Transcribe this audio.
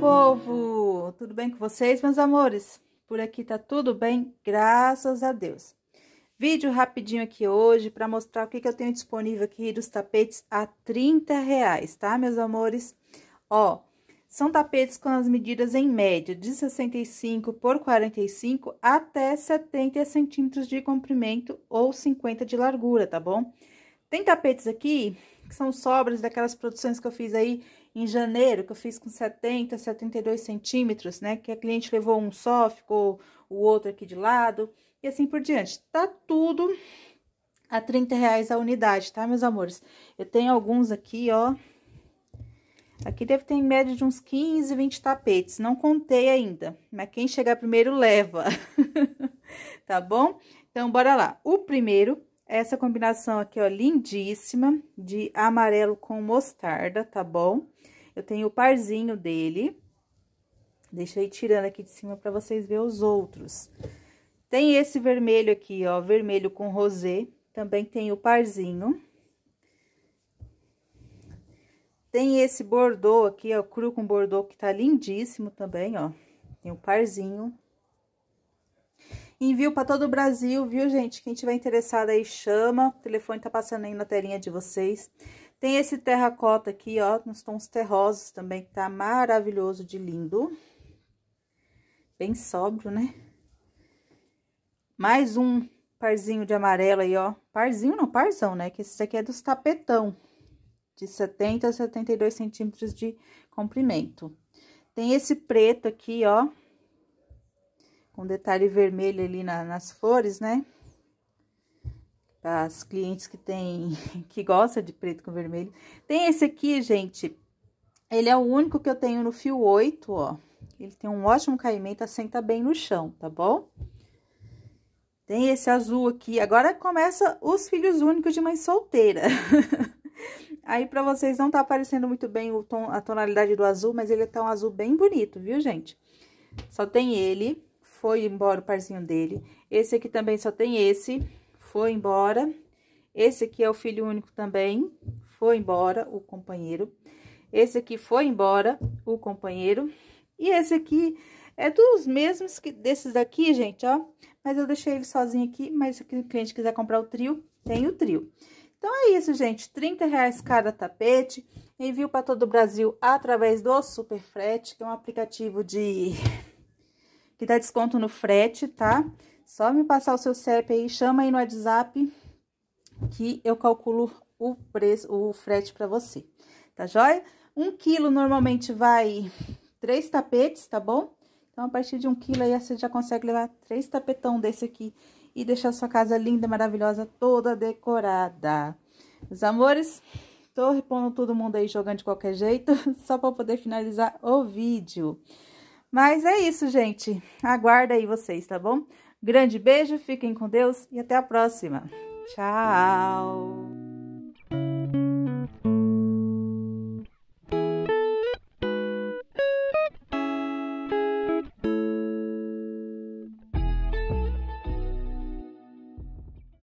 povo! Tudo bem com vocês, meus amores? Por aqui tá tudo bem, graças a Deus. Vídeo rapidinho aqui hoje para mostrar o que, que eu tenho disponível aqui dos tapetes a 30 reais, tá, meus amores? Ó, são tapetes com as medidas em média de 65 por 45 até 70 centímetros de comprimento ou 50 de largura, tá bom? Tem tapetes aqui que são sobras daquelas produções que eu fiz aí em janeiro, que eu fiz com 70, 72 centímetros, né? Que a cliente levou um só, ficou o outro aqui de lado, e assim por diante. Tá tudo a 30 reais a unidade, tá, meus amores? Eu tenho alguns aqui, ó. Aqui deve ter em média de uns 15, 20 tapetes, não contei ainda, mas quem chegar primeiro leva, tá bom? Então, bora lá. O primeiro essa combinação aqui, ó, lindíssima, de amarelo com mostarda, tá bom? Eu tenho o parzinho dele. Deixa eu ir tirando aqui de cima pra vocês verem os outros. Tem esse vermelho aqui, ó, vermelho com rosé. Também tem o parzinho. Tem esse bordô aqui, ó, cru com bordô, que tá lindíssimo também, ó. Tem o parzinho. Envio para todo o Brasil, viu, gente? Quem tiver interessado aí, chama. O telefone tá passando aí na telinha de vocês. Tem esse terracota aqui, ó, nos tons terrosos também, que tá maravilhoso de lindo. Bem sóbrio, né? Mais um parzinho de amarelo aí, ó. Parzinho não, parzão, né? Que esse daqui é dos tapetão. De 70 a 72 centímetros de comprimento. Tem esse preto aqui, ó um detalhe vermelho ali na, nas flores, né? As clientes que tem, que gosta de preto com vermelho. Tem esse aqui, gente, ele é o único que eu tenho no fio 8, ó. Ele tem um ótimo caimento, assenta bem no chão, tá bom? Tem esse azul aqui. Agora começa os filhos únicos de mãe solteira. Aí, pra vocês, não tá aparecendo muito bem o tom, a tonalidade do azul, mas ele é tá um azul bem bonito, viu, gente? Só tem ele foi embora o parzinho dele. Esse aqui também só tem esse, foi embora. Esse aqui é o filho único também, foi embora o companheiro. Esse aqui foi embora o companheiro. E esse aqui é dos mesmos que desses daqui, gente, ó. Mas eu deixei ele sozinho aqui, mas se o cliente quiser comprar o trio, tem o trio. Então, é isso, gente. 30 reais cada tapete. Envio para todo o Brasil através do Superfrete, que é um aplicativo de que dá desconto no frete, tá? Só me passar o seu CEP aí, chama aí no WhatsApp que eu calculo o preço, o frete para você, tá joia? Um quilo normalmente vai três tapetes, tá bom? Então, a partir de um quilo aí, você já consegue levar três tapetão desse aqui e deixar sua casa linda, maravilhosa, toda decorada. Meus amores, tô repondo todo mundo aí jogando de qualquer jeito, só para poder finalizar o vídeo. Mas é isso, gente. Aguarda aí vocês, tá bom? Grande beijo, fiquem com Deus e até a próxima. Tchau!